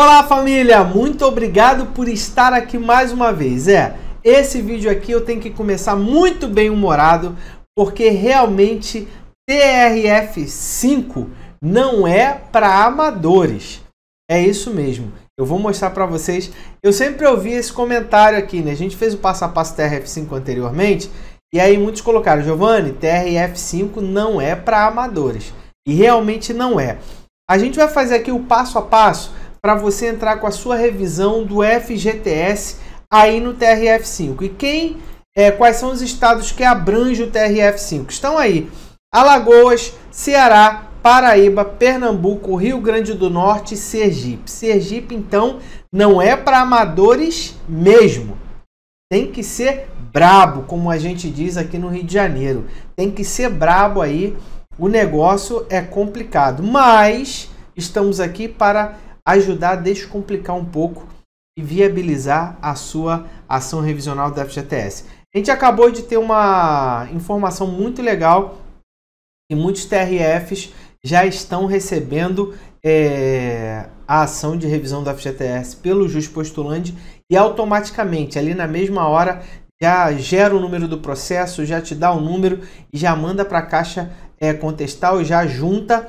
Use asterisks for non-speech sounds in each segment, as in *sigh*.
Olá família, muito obrigado por estar aqui mais uma vez. É, esse vídeo aqui eu tenho que começar muito bem humorado, porque realmente TRF 5 não é para amadores. É isso mesmo. Eu vou mostrar para vocês. Eu sempre ouvi esse comentário aqui, né? A gente fez o passo a passo TRF5 anteriormente, e aí muitos colocaram, Giovanni, TRF5 não é para amadores. E realmente não é. A gente vai fazer aqui o passo a passo para você entrar com a sua revisão do FGTS aí no TRF5. E quem é, quais são os estados que abrange o TRF5? Estão aí Alagoas, Ceará, Paraíba, Pernambuco, Rio Grande do Norte e Sergipe. Sergipe, então, não é para amadores mesmo. Tem que ser brabo, como a gente diz aqui no Rio de Janeiro. Tem que ser brabo aí. O negócio é complicado, mas estamos aqui para ajudar a descomplicar um pouco e viabilizar a sua ação revisional do FGTS. A gente acabou de ter uma informação muito legal e muitos TRFs já estão recebendo é, a ação de revisão do FGTS pelo juiz Postulante e automaticamente, ali na mesma hora, já gera o número do processo, já te dá o número e já manda para a Caixa é, contestar ou já junta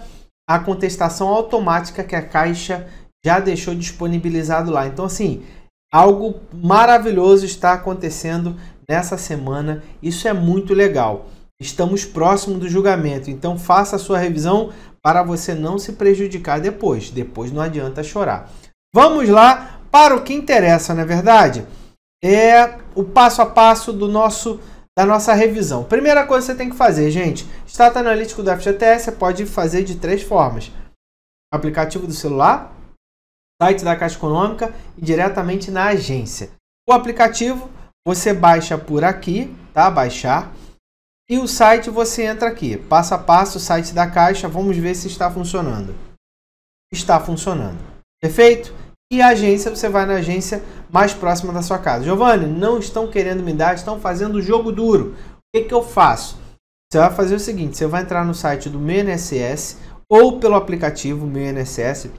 a contestação automática que a Caixa já deixou disponibilizado lá. Então, assim, algo maravilhoso está acontecendo nessa semana. Isso é muito legal. Estamos próximo do julgamento, então faça a sua revisão para você não se prejudicar depois. Depois não adianta chorar. Vamos lá para o que interessa, na é verdade? É o passo a passo do nosso da nossa revisão. Primeira coisa que você tem que fazer, gente, extrato analítico do FGTS você pode fazer de três formas. Aplicativo do celular, site da Caixa Econômica e diretamente na agência. O aplicativo você baixa por aqui, tá? Baixar. E o site você entra aqui, passo a passo, o site da Caixa. Vamos ver se está funcionando. Está funcionando. Perfeito? E a agência, você vai na agência mais próxima da sua casa. Giovanni, não estão querendo me dar, estão fazendo jogo duro. O que, que eu faço? Você vai fazer o seguinte: você vai entrar no site do meu INSS ou pelo aplicativo meu INSS,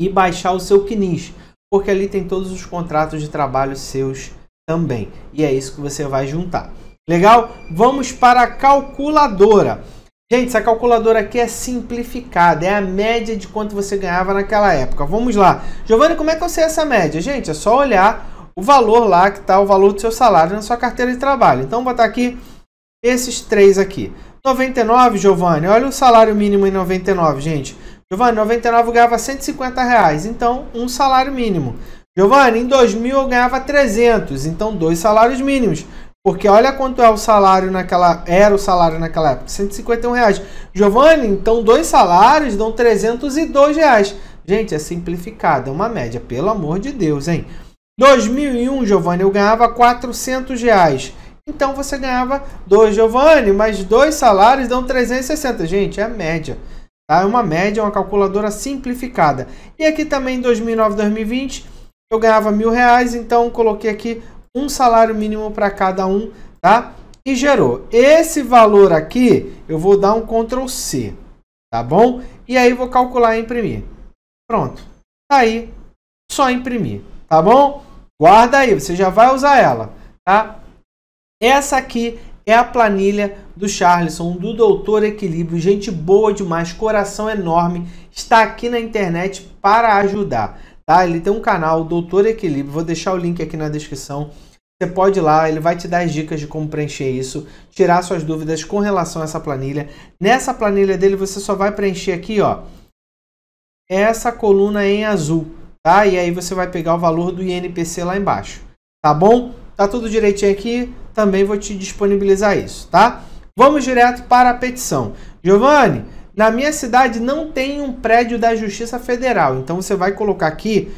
e baixar o seu CNIS, porque ali tem todos os contratos de trabalho seus também. E é isso que você vai juntar. Legal? Vamos para a calculadora. Gente, essa calculadora aqui é simplificada, é a média de quanto você ganhava naquela época. Vamos lá. Giovanni, como é que eu sei essa média? Gente, é só olhar o valor lá que está o valor do seu salário na sua carteira de trabalho. Então, vou botar aqui esses três aqui. 99, Giovanni, olha o salário mínimo em 99, gente. Giovanni, 99 eu ganhava 150 reais, então um salário mínimo. Giovanni, em 2000 eu ganhava 300, então dois salários mínimos. Porque olha quanto é o salário naquela era o salário naquela época, 151 reais. Giovanni, então dois salários dão 302 reais. Gente, é simplificado, é uma média, pelo amor de Deus, hein? 2001, Giovanni, eu ganhava 400 reais. Então você ganhava dois, Giovanni, mas dois salários dão 360. Gente, é a média. Tá? É uma média, uma calculadora simplificada. E aqui também em 2009, 2020, eu ganhava mil reais, então coloquei aqui um salário mínimo para cada um, tá? E gerou. Esse valor aqui, eu vou dar um Ctrl C, tá bom? E aí vou calcular e imprimir. Pronto. Tá aí, só imprimir, tá bom? Guarda aí, você já vai usar ela, tá? Essa aqui é a planilha do Charleson, do Doutor Equilíbrio. Gente boa demais, coração enorme, está aqui na internet para ajudar. Tá? Ele tem um canal, Doutor Equilíbrio, vou deixar o link aqui na descrição. Você pode ir lá, ele vai te dar as dicas de como preencher isso, tirar suas dúvidas com relação a essa planilha. Nessa planilha dele, você só vai preencher aqui, ó, essa coluna em azul, tá? E aí você vai pegar o valor do INPC lá embaixo, tá bom? Tá tudo direitinho aqui? também vou te disponibilizar isso, tá? Vamos direto para a petição. Giovanni, na minha cidade não tem um prédio da Justiça Federal, então você vai colocar aqui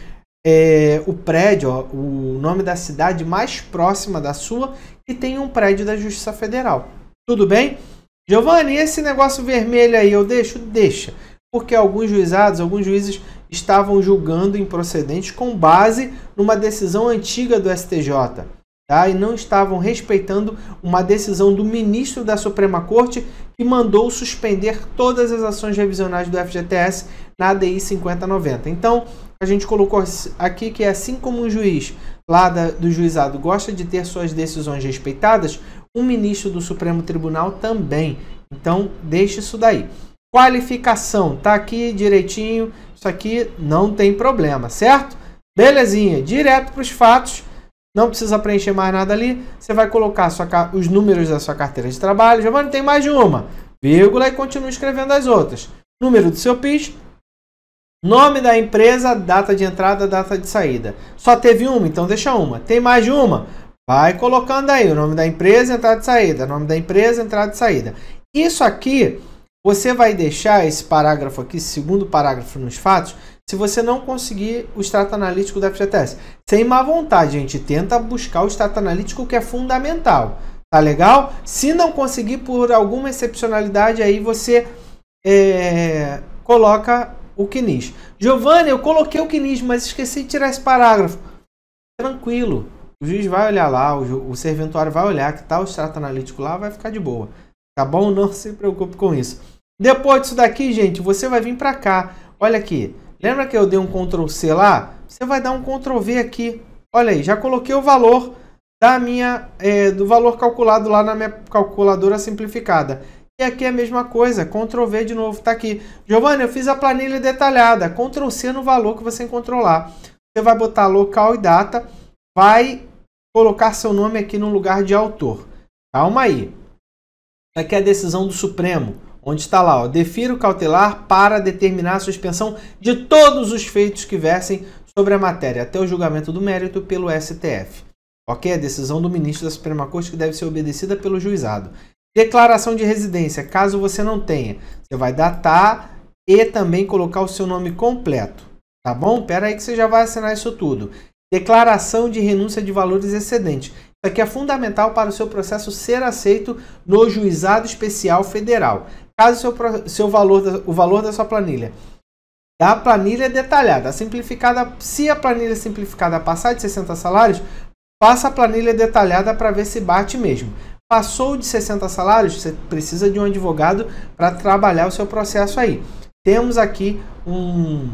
é, o prédio, ó, o nome da cidade mais próxima da sua que tem um prédio da Justiça Federal. Tudo bem? Giovanni, esse negócio vermelho aí eu deixo? Deixa. Porque alguns juizados, alguns juízes estavam julgando improcedentes com base numa decisão antiga do STJ tá? e não estavam respeitando uma decisão do ministro da Suprema Corte que mandou suspender todas as ações revisionais do FGTS na DI 5090. Então, a gente colocou aqui que é assim como um juiz lá da, do juizado gosta de ter suas decisões respeitadas, um ministro do Supremo Tribunal também. Então, deixe isso daí. Qualificação, tá aqui direitinho. Isso aqui não tem problema, certo? Belezinha, direto para os fatos não precisa preencher mais nada ali. Você vai colocar sua, os números da sua carteira de trabalho. Giovanni, tem mais de uma. Vírgula e continua escrevendo as outras. Número do seu PIS. Nome da empresa, data de entrada, data de saída. Só teve uma, então deixa uma. Tem mais de uma? Vai colocando aí o nome da empresa, entrada e saída. Nome da empresa, entrada e saída. Isso aqui, você vai deixar esse parágrafo aqui, segundo parágrafo nos fatos, se você não conseguir o extrato analítico da FGTS. Sem má vontade, gente, tenta buscar o extrato analítico que é fundamental. Tá legal? Se não conseguir por alguma excepcionalidade, aí você é, coloca o Quinis. Giovanni, eu coloquei o Quinis, mas esqueci de tirar esse parágrafo. Tranquilo. O juiz vai olhar lá, o, o serventuário vai olhar que tá o extrato analítico lá, vai ficar de boa. Tá bom? *laughs* Não se preocupe com isso. Depois disso daqui, gente, você vai vir para cá. Olha aqui. Lembra que eu dei um Ctrl C lá? Você vai dar um Ctrl V aqui. Olha aí, já coloquei o valor da minha, é, do valor calculado lá na minha calculadora simplificada. E aqui é a mesma coisa, Ctrl V de novo, tá aqui. Giovanni, eu fiz a planilha detalhada, Ctrl C no valor que você encontrou lá. Você vai botar local e data, vai colocar seu nome aqui no lugar de autor. Calma aí. Aqui é a decisão do Supremo onde está lá, ó, defiro cautelar para determinar a suspensão de todos os feitos que versem sobre a matéria até o julgamento do mérito pelo STF. Ok? A decisão do ministro da Suprema Corte que deve ser obedecida pelo juizado. Declaração de residência, caso você não tenha, você vai datar e também colocar o seu nome completo. Tá bom? Pera aí que você já vai assinar isso tudo. Declaração de renúncia de valores excedentes. Isso aqui é fundamental para o seu processo ser aceito no Juizado Especial Federal caso seu, seu valor, o valor da sua planilha da planilha é detalhada. A simplificada, se a planilha é simplificada passar de 60 salários, faça a planilha detalhada para ver se bate mesmo. Passou de 60 salários, você precisa de um advogado para trabalhar o seu processo aí. Temos aqui um,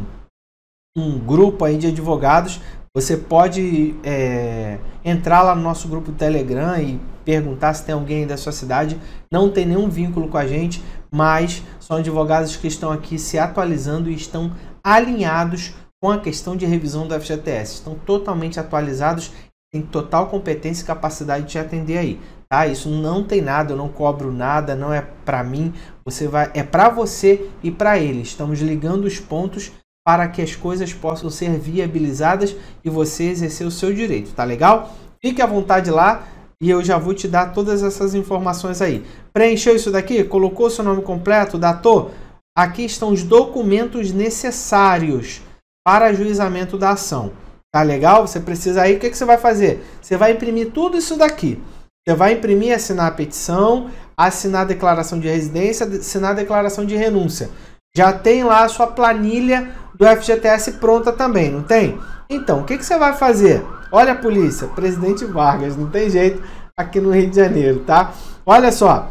um grupo aí de advogados. Você pode é, entrar lá no nosso grupo Telegram e perguntar se tem alguém da sua cidade. Não tem nenhum vínculo com a gente, mas são advogados que estão aqui se atualizando e estão alinhados com a questão de revisão do FGTS. Estão totalmente atualizados, têm total competência e capacidade de te atender aí. Tá? Isso não tem nada, eu não cobro nada, não é para mim, você vai é para você e para ele. Estamos ligando os pontos para que as coisas possam ser viabilizadas e você exercer o seu direito, tá legal? Fique à vontade lá, e eu já vou te dar todas essas informações aí. Preencheu isso daqui? Colocou seu nome completo, datou? Aqui estão os documentos necessários para juizamento da ação. Tá legal? Você precisa aí, o que, que você vai fazer? Você vai imprimir tudo isso daqui. Você vai imprimir, assinar a petição, assinar a declaração de residência, assinar a declaração de renúncia. Já tem lá a sua planilha do FGTS pronta também, não tem? Então, o que, que você vai fazer? Olha a polícia, presidente Vargas, não tem jeito aqui no Rio de Janeiro, tá? Olha só,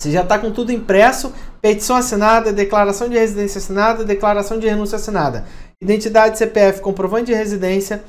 você já está com tudo impresso, petição assinada, declaração de residência assinada, declaração de renúncia assinada, identidade CPF, comprovante de residência,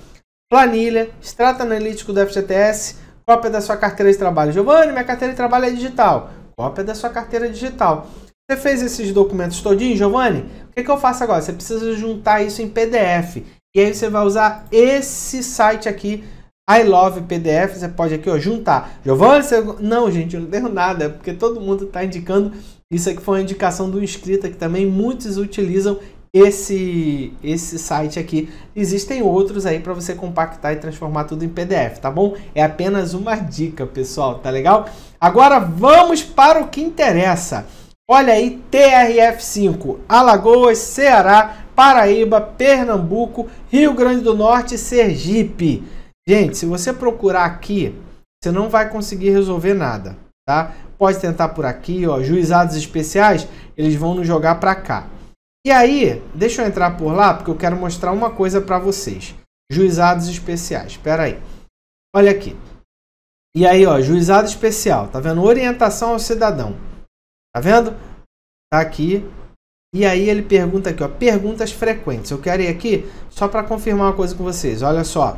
planilha, extrato analítico do FGTS, cópia da sua carteira de trabalho. Giovanni, minha carteira de trabalho é digital. Cópia da sua carteira digital. Você fez esses documentos todinho, Giovanni? O que, que eu faço agora? Você precisa juntar isso em PDF. E aí você vai usar esse site aqui, I Love PDF. Você pode aqui, ó, juntar. Giovanni, você... não, gente, eu não tenho nada, é porque todo mundo está indicando. Isso aqui foi uma indicação do inscrito que também muitos utilizam esse esse site aqui. Existem outros aí para você compactar e transformar tudo em PDF, tá bom? É apenas uma dica, pessoal, tá legal? Agora vamos para o que interessa. Olha aí, TRF5, Alagoas, Ceará, Paraíba, Pernambuco, Rio Grande do Norte, Sergipe. Gente, se você procurar aqui, você não vai conseguir resolver nada, tá? Pode tentar por aqui, ó, juizados especiais, eles vão nos jogar para cá. E aí, deixa eu entrar por lá, porque eu quero mostrar uma coisa para vocês. Juizados especiais, espera aí. Olha aqui. E aí, ó, juizado especial, tá vendo? Orientação ao cidadão. Tá vendo? Tá aqui. E aí ele pergunta aqui, ó, perguntas frequentes. Eu quero ir aqui só para confirmar uma coisa com vocês. Olha só.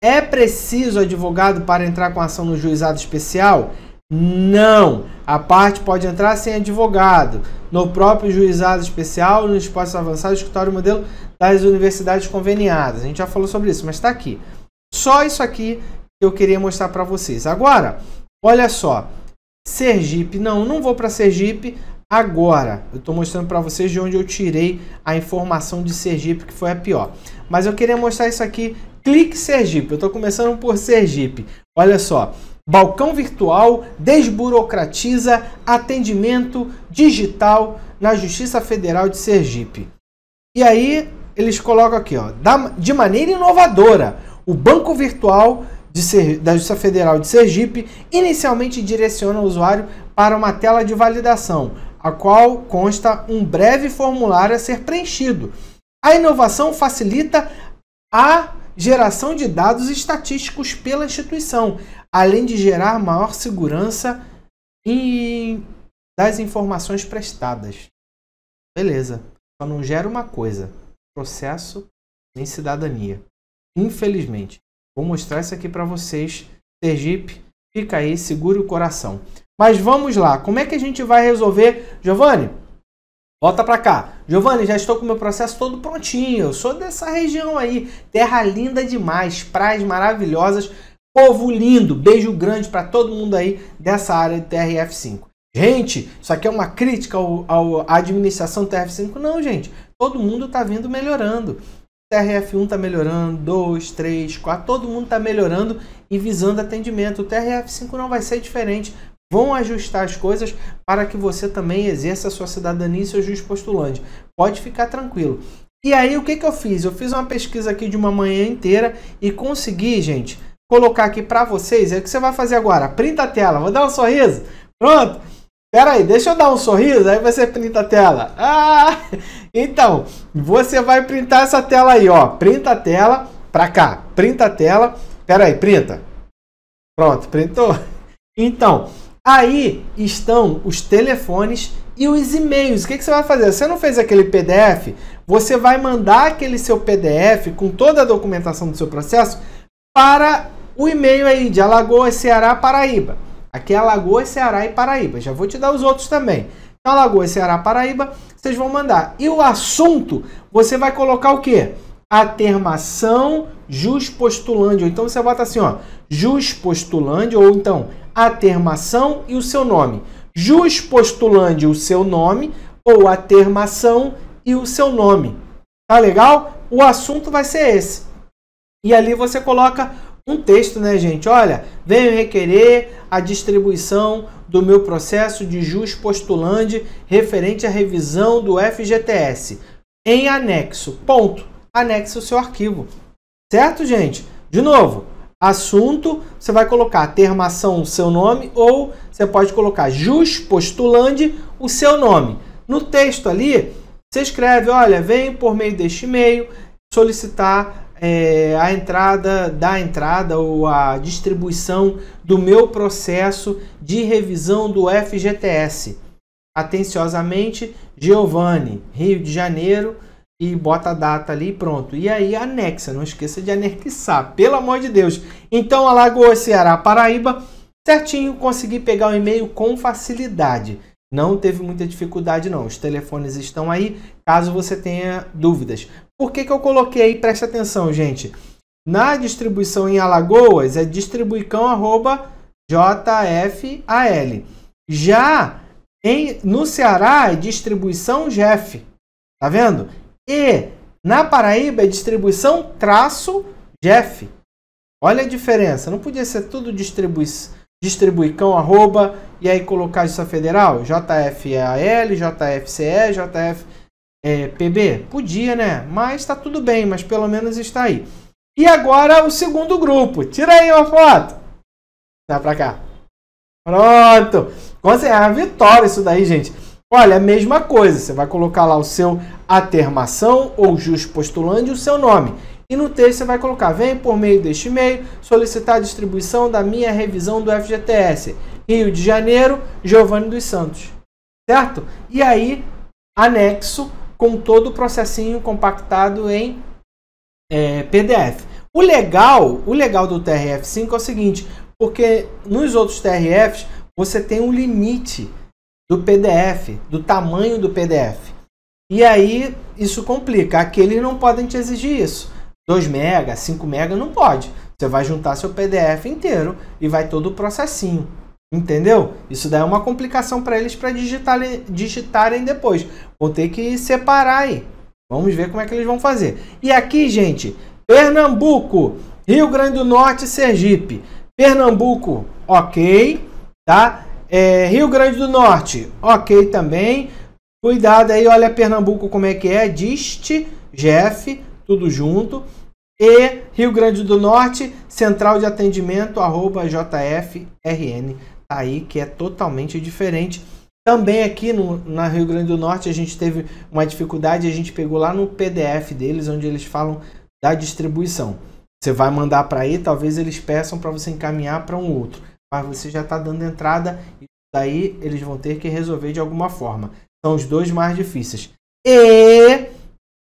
É preciso advogado para entrar com ação no juizado especial? Não! A parte pode entrar sem advogado, no próprio juizado especial, no espaço avançado, escritório modelo das universidades conveniadas. A gente já falou sobre isso, mas está aqui. Só isso aqui que eu queria mostrar para vocês. Agora, olha só. Sergipe, não, não vou para Sergipe agora. Eu estou mostrando para vocês de onde eu tirei a informação de Sergipe, que foi a pior. Mas eu queria mostrar isso aqui, clique Sergipe. Eu estou começando por Sergipe. Olha só, balcão virtual desburocratiza atendimento digital na Justiça Federal de Sergipe. E aí eles colocam aqui, ó, de maneira inovadora, o banco virtual Ser, da Justiça Federal de Sergipe inicialmente direciona o usuário para uma tela de validação, a qual consta um breve formulário a ser preenchido. A inovação facilita a geração de dados estatísticos pela instituição, além de gerar maior segurança em, das informações prestadas. Beleza, só não gera uma coisa: processo nem cidadania. Infelizmente. Vou mostrar isso aqui para vocês. Sergipe, fica aí, segure o coração. Mas vamos lá, como é que a gente vai resolver? Giovanni, volta para cá. Giovanni, já estou com meu processo todo prontinho. Eu sou dessa região aí. Terra linda demais, praias maravilhosas, povo lindo. Beijo grande para todo mundo aí dessa área de TRF5. Gente, isso aqui é uma crítica à administração TRF5. Não, gente, todo mundo está vindo melhorando. TRF1 está melhorando, 2, 3, 4, todo mundo está melhorando e visando atendimento. O TRF5 não vai ser diferente. Vão ajustar as coisas para que você também exerça a sua cidadania e seu juiz postulante. Pode ficar tranquilo. E aí, o que, que eu fiz? Eu fiz uma pesquisa aqui de uma manhã inteira e consegui, gente, colocar aqui para vocês. É o que você vai fazer agora. Printa a tela. Vou dar um sorriso. Pronto. Pera aí, deixa eu dar um sorriso, aí você printa a tela. Ah! Então, você vai printar essa tela aí, ó. Printa a tela pra cá. Printa a tela. Pera aí, printa. Pronto, printou? Então, aí estão os telefones e os e-mails. O que, que você vai fazer? Você não fez aquele PDF? Você vai mandar aquele seu PDF com toda a documentação do seu processo para o e-mail aí de Alagoas, Ceará, Paraíba. Aqui é Alagoas, Ceará e Paraíba. Já vou te dar os outros também. Então, Alagoas, Ceará, Paraíba, vocês vão mandar. E o assunto, você vai colocar o quê? Atermação jus postulante. Então, você bota assim, ó, jus postulante, ou então atermação e o seu nome. Jus postulante, o seu nome, ou atermação e o seu nome. Tá legal? O assunto vai ser esse. E ali você coloca um texto, né, gente? Olha, venho requerer a distribuição do meu processo de jus postulante referente à revisão do FGTS em anexo. Ponto. Anexe o seu arquivo. Certo, gente? De novo, assunto, você vai colocar termação, o seu nome, ou você pode colocar jus postulante, o seu nome. No texto ali, você escreve, olha, vem por meio deste e-mail solicitar é, a entrada da entrada ou a distribuição do meu processo de revisão do FGTS. Atenciosamente, Giovanni, Rio de Janeiro, e bota a data ali e pronto. E aí anexa, não esqueça de anexar, pelo amor de Deus. Então, Alagoas, Ceará, Paraíba, certinho, consegui pegar o e-mail com facilidade. Não teve muita dificuldade não. Os telefones estão aí, caso você tenha dúvidas. Por que, que eu coloquei aí? preste atenção, gente. Na distribuição em Alagoas é distribuicão@jfal. Já em, no Ceará é distribuição Jeff. Tá vendo? E na Paraíba é distribuição traço Jeff. Olha a diferença. Não podia ser tudo distribui, distribuicão arroba e aí colocar Justiça Federal? JFAL, JFCE, JF é, PB? Podia, né? Mas tá tudo bem, mas pelo menos está aí. E agora o segundo grupo. Tira aí uma foto. Dá tá pra cá. Pronto. É a vitória isso daí, gente. Olha, a mesma coisa. Você vai colocar lá o seu atermação ou jus postulante e o seu nome. E no texto você vai colocar, vem por meio deste e-mail solicitar a distribuição da minha revisão do FGTS. Rio de Janeiro, Giovanni dos Santos. Certo? E aí, anexo com todo o processinho compactado em é, PDF. O legal, o legal do TRF5 é o seguinte, porque nos outros TRFs você tem um limite do PDF, do tamanho do PDF. E aí isso complica. Aquele não podem te exigir isso. 2 mega, 5 mega não pode. Você vai juntar seu PDF inteiro e vai todo o processinho. Entendeu? Isso daí é uma complicação para eles para digitarem, digitarem depois. Vou ter que separar aí. Vamos ver como é que eles vão fazer. E aqui, gente, Pernambuco, Rio Grande do Norte, Sergipe. Pernambuco, ok, tá? É, Rio Grande do Norte, ok também. Cuidado aí, olha Pernambuco como é que é, dist, Jeff, tudo junto. E Rio Grande do Norte, central de atendimento, arroba jfrn aí que é totalmente diferente. Também aqui no na Rio Grande do Norte a gente teve uma dificuldade, a gente pegou lá no PDF deles, onde eles falam da distribuição. Você vai mandar para aí, talvez eles peçam para você encaminhar para um outro, mas você já está dando entrada e daí eles vão ter que resolver de alguma forma. São os dois mais difíceis. E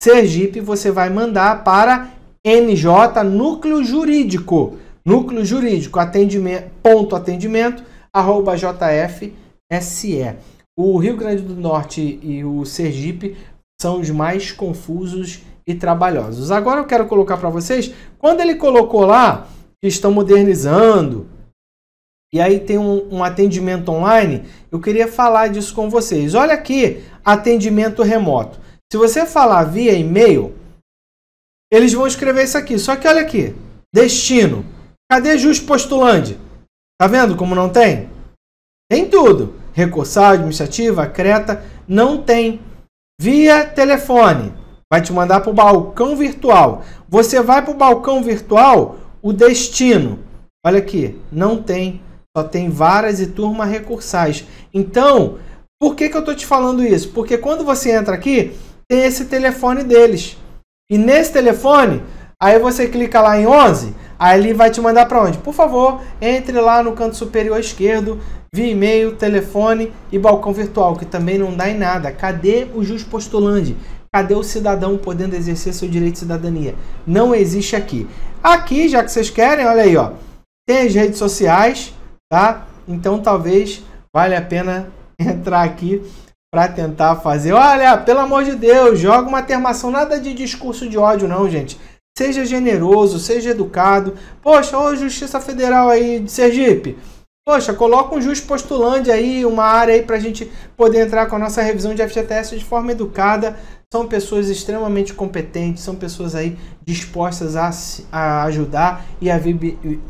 Sergipe você vai mandar para NJ Núcleo Jurídico. Núcleo Jurídico, atendimento, ponto atendimento arroba jfse. O Rio Grande do Norte e o Sergipe são os mais confusos e trabalhosos. Agora eu quero colocar para vocês, quando ele colocou lá que estão modernizando, e aí tem um, um, atendimento online, eu queria falar disso com vocês. Olha aqui, atendimento remoto. Se você falar via e-mail, eles vão escrever isso aqui. Só que olha aqui, destino. Cadê Jus Postulante? Tá vendo como não tem? Tem tudo. Recursal, administrativa, creta, não tem. Via telefone. Vai te mandar para o balcão virtual. Você vai para o balcão virtual, o destino. Olha aqui, não tem. Só tem varas e turma recursais. Então, por que, que eu estou te falando isso? Porque quando você entra aqui, tem esse telefone deles. E nesse telefone, aí você clica lá em 11, Aí ele vai te mandar para onde? Por favor, entre lá no canto superior esquerdo, via e-mail, telefone e balcão virtual, que também não dá em nada. Cadê o jus postulante? Cadê o cidadão podendo exercer seu direito de cidadania? Não existe aqui. Aqui, já que vocês querem, olha aí, ó. Tem as redes sociais, tá? Então talvez valha a pena *laughs* entrar aqui para tentar fazer. Olha, pelo amor de Deus, joga uma termação, nada de discurso de ódio não, gente. Seja generoso, seja educado. Poxa, ô Justiça Federal aí de Sergipe, poxa, coloca um juiz postulante aí, uma área aí para a gente poder entrar com a nossa revisão de FGTS de forma educada. São pessoas extremamente competentes, são pessoas aí dispostas a, a ajudar e a,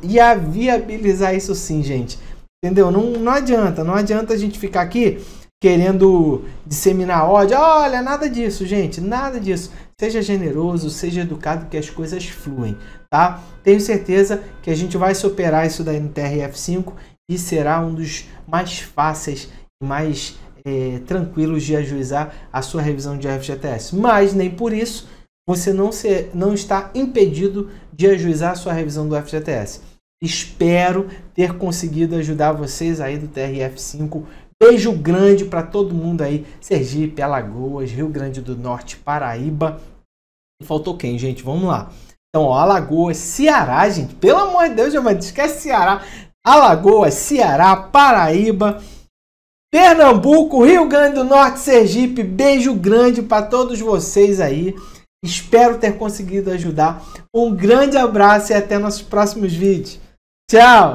e a viabilizar isso sim, gente. Entendeu? Não, não adianta, não adianta a gente ficar aqui querendo disseminar ódio. Olha, nada disso, gente, nada disso. Seja generoso, seja educado, que as coisas fluem, tá? Tenho certeza que a gente vai superar isso da no TRF5 e será um dos mais fáceis e mais é, tranquilos de ajuizar a sua revisão de FGTS. Mas nem por isso você não, se, não está impedido de ajuizar a sua revisão do FGTS. Espero ter conseguido ajudar vocês aí do TRF5 Beijo grande para todo mundo aí, Sergipe, Alagoas, Rio Grande do Norte, Paraíba. Faltou quem, gente? Vamos lá. Então, ó, Alagoas, Ceará, gente. Pelo amor de Deus, Giovanni, esquece Ceará. Alagoas, Ceará, Paraíba, Pernambuco, Rio Grande do Norte, Sergipe. Beijo grande para todos vocês aí. Espero ter conseguido ajudar. Um grande abraço e até nossos próximos vídeos. Tchau!